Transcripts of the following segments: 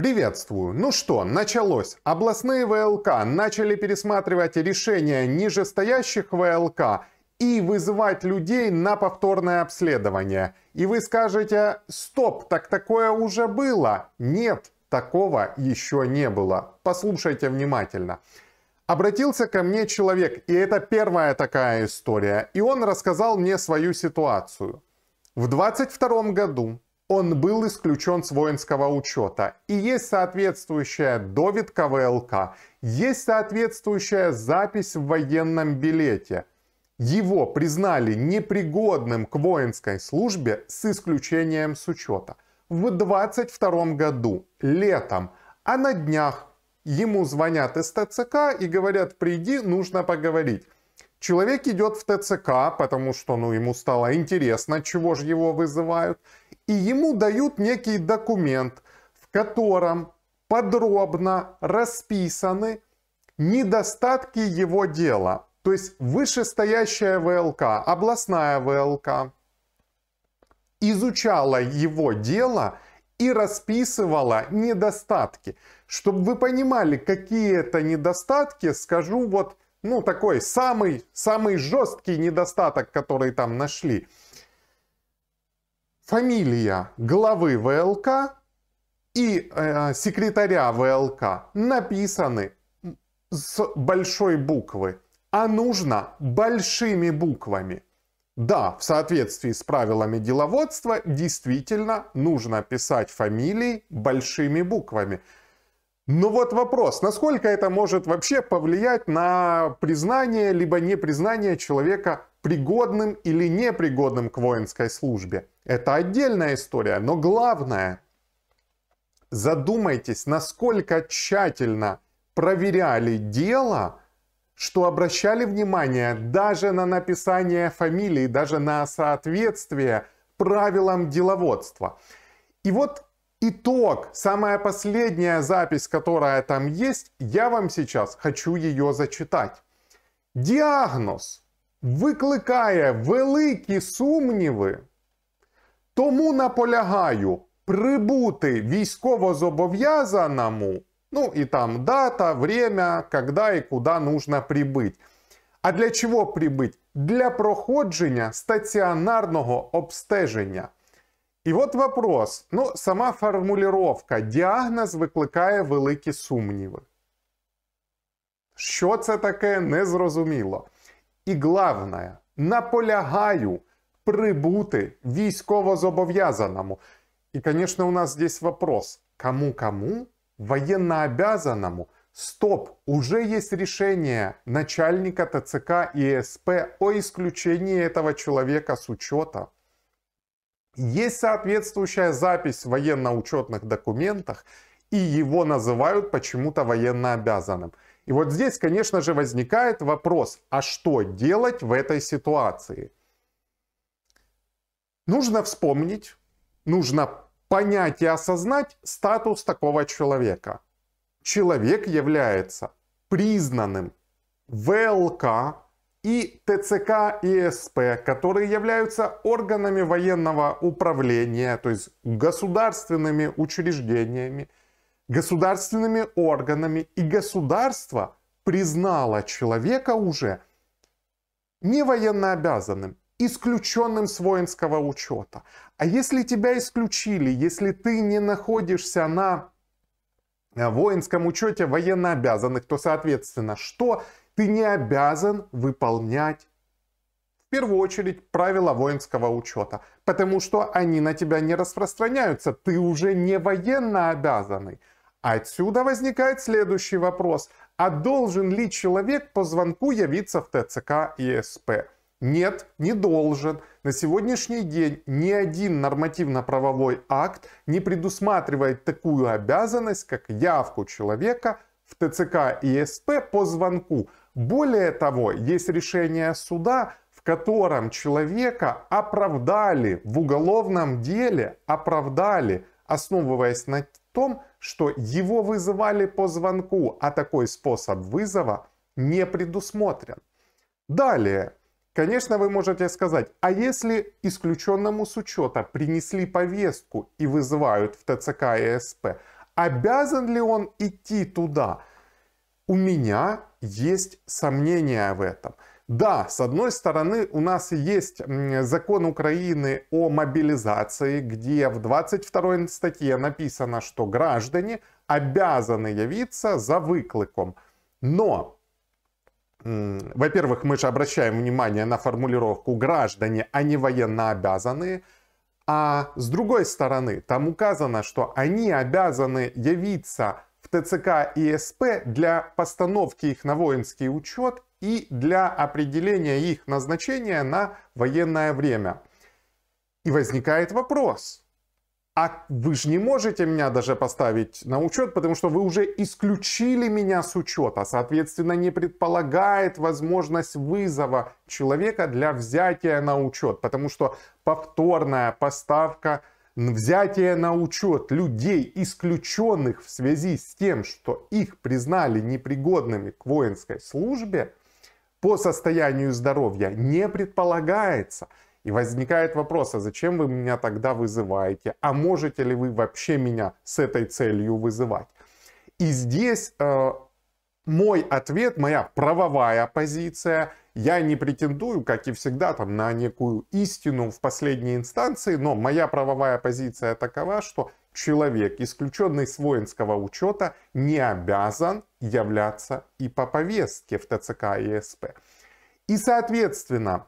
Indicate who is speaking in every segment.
Speaker 1: Приветствую. Ну что, началось. Областные ВЛК начали пересматривать решения нижестоящих ВЛК и вызывать людей на повторное обследование. И вы скажете, стоп, так такое уже было. Нет, такого еще не было. Послушайте внимательно. Обратился ко мне человек, и это первая такая история, и он рассказал мне свою ситуацию. В 22 году он был исключен с воинского учета. И есть соответствующая довидка ВЛК, есть соответствующая запись в военном билете. Его признали непригодным к воинской службе с исключением с учета. В 22 году, летом, а на днях ему звонят из ТЦК и говорят, приди, нужно поговорить. Человек идет в ТЦК, потому что ну, ему стало интересно, чего же его вызывают – и ему дают некий документ, в котором подробно расписаны недостатки его дела. То есть вышестоящая ВЛК, областная ВЛК, изучала его дело и расписывала недостатки. Чтобы вы понимали, какие это недостатки, скажу вот, ну, такой самый, самый жесткий недостаток, который там нашли – фамилия главы ВЛК и э, секретаря ВЛК написаны с большой буквы, а нужно большими буквами. Да, в соответствии с правилами деловодства действительно нужно писать фамилии большими буквами. Но вот вопрос, насколько это может вообще повлиять на признание либо непризнание человека пригодным или непригодным к воинской службе. Это отдельная история, но главное, задумайтесь, насколько тщательно проверяли дело, что обращали внимание даже на написание фамилии, даже на соответствие правилам деловодства. И вот итог, самая последняя запись, которая там есть, я вам сейчас хочу ее зачитать. Диагноз викликає великі сумніви, тому наполягаю прибути військовозобов'язаному, ну і там дата, время, когда і куди нужно прибыть. А для чого прибить? Для проходження стаціонарного обстеження. І от вопрос: ну, сама формулировка діагноз викликає великі сумніви. Що це таке, незрозуміло. І главное, наполягаю прибути військовозобов'язаному. И, конечно, у нас здесь вопрос. Кому-кому? Военнообязанному? Стоп, уже есть решение начальника ТЦК и СП о исключении этого человека с учета. Есть соответствующая запись в военно-учетных документах, и его называют почему-то военнообязанным. обязанным. И вот здесь, конечно же, возникает вопрос, а что делать в этой ситуации? Нужно вспомнить, нужно понять и осознать статус такого человека. Человек является признанным ВЛК и ТЦК и СП, которые являются органами военного управления, то есть государственными учреждениями – государственными органами, и государство признало человека уже не военнообязанным, исключенным с воинского учета. А если тебя исключили, если ты не находишься на э, воинском учете военнообязанных, то, соответственно, что ты не обязан выполнять в первую очередь правила воинского учета, потому что они на тебя не распространяются, ты уже не военно обязанный. Отсюда возникает следующий вопрос. А должен ли человек по звонку явиться в ТЦК и СП? Нет, не должен. На сегодняшний день ни один нормативно-правовой акт не предусматривает такую обязанность, как явку человека в ТЦК и СП по звонку. Более того, есть решение суда, в котором человека оправдали в уголовном деле, оправдали, основываясь на том, что его вызывали по звонку, а такой способ вызова не предусмотрен. Далее, конечно, вы можете сказать, а если исключенному с учета принесли повестку и вызывают в ТЦК и СП, обязан ли он идти туда? У меня есть сомнения в этом – да, с одной стороны, у нас есть закон Украины о мобилизации, где в 22 статье написано, что граждане обязаны явиться за выкликом. Но, во-первых, мы же обращаем внимание на формулировку «граждане», а не военно обязанные. А с другой стороны, там указано, что они обязаны явиться в ТЦК и СП для постановки их на воинский учет и для определения их назначения на военное время. И возникает вопрос, а вы же не можете меня даже поставить на учет, потому что вы уже исключили меня с учета. Соответственно, не предполагает возможность вызова человека для взятия на учет, потому что повторная поставка взятие на учет людей, исключенных в связи с тем, что их признали непригодными к воинской службе, по состоянию здоровья не предполагается. И возникает вопрос, а зачем вы меня тогда вызываете? А можете ли вы вообще меня с этой целью вызывать? И здесь э, мой ответ, моя правовая позиция, я не претендую, как и всегда, там, на некую истину в последней инстанции, но моя правовая позиция такова, что человек, исключенный с воинского учета, не обязан являться и по повестке в ТЦК и СП. И, соответственно,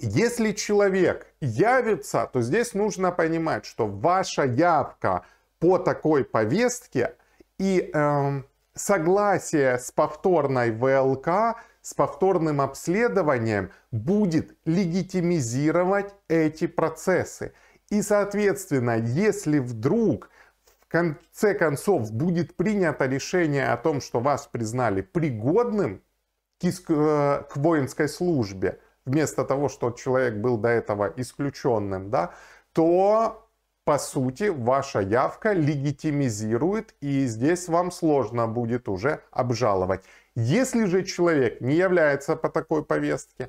Speaker 1: если человек явится, то здесь нужно понимать, что ваша явка по такой повестке и э, согласие с повторной ВЛК, с повторным обследованием будет легитимизировать эти процессы. И, соответственно, если вдруг конце концов будет принято решение о том, что вас признали пригодным э, к воинской службе, вместо того, что человек был до этого исключенным, да, то по сути, ваша явка легитимизирует, и здесь вам сложно будет уже обжаловать. Если же человек не является по такой повестке,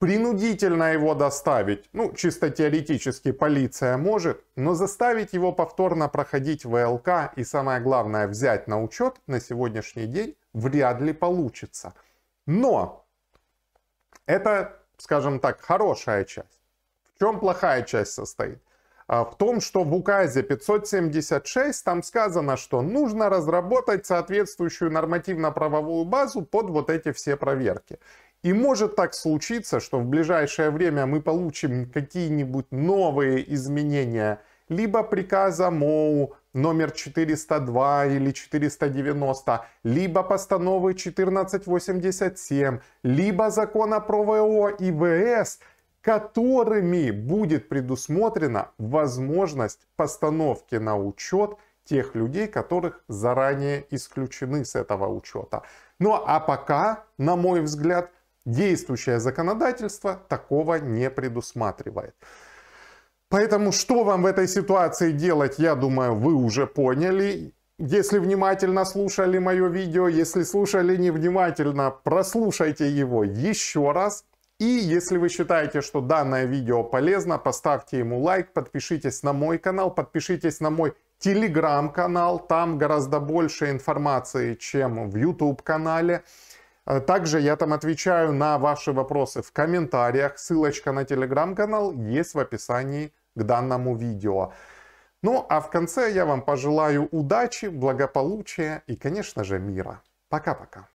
Speaker 1: Принудительно его доставить, ну чисто теоретически полиция может, но заставить его повторно проходить ВЛК и самое главное взять на учет на сегодняшний день вряд ли получится. Но это, скажем так, хорошая часть. В чем плохая часть состоит? А, в том, что в указе 576 там сказано, что нужно разработать соответствующую нормативно-правовую базу под вот эти все проверки. И может так случиться, что в ближайшее время мы получим какие-нибудь новые изменения либо приказа МОУ номер 402 или 490, либо постановы 1487, либо закона про ВО и ВС, которыми будет предусмотрена возможность постановки на учет тех людей, которых заранее исключены с этого учета. Ну а пока, на мой взгляд, Действующее законодательство такого не предусматривает. Поэтому что вам в этой ситуации делать, я думаю, вы уже поняли. Если внимательно слушали мое видео, если слушали невнимательно, прослушайте его еще раз. И если вы считаете, что данное видео полезно, поставьте ему лайк, подпишитесь на мой канал, подпишитесь на мой телеграм-канал. Там гораздо больше информации, чем в YouTube-канале. А также я там отвечаю на ваши вопросы в комментариях. Ссылочка на телеграм-канал есть в описании к данному видео. Ну а в конце я вам пожелаю удачи, благополучия и, конечно же, мира. Пока-пока.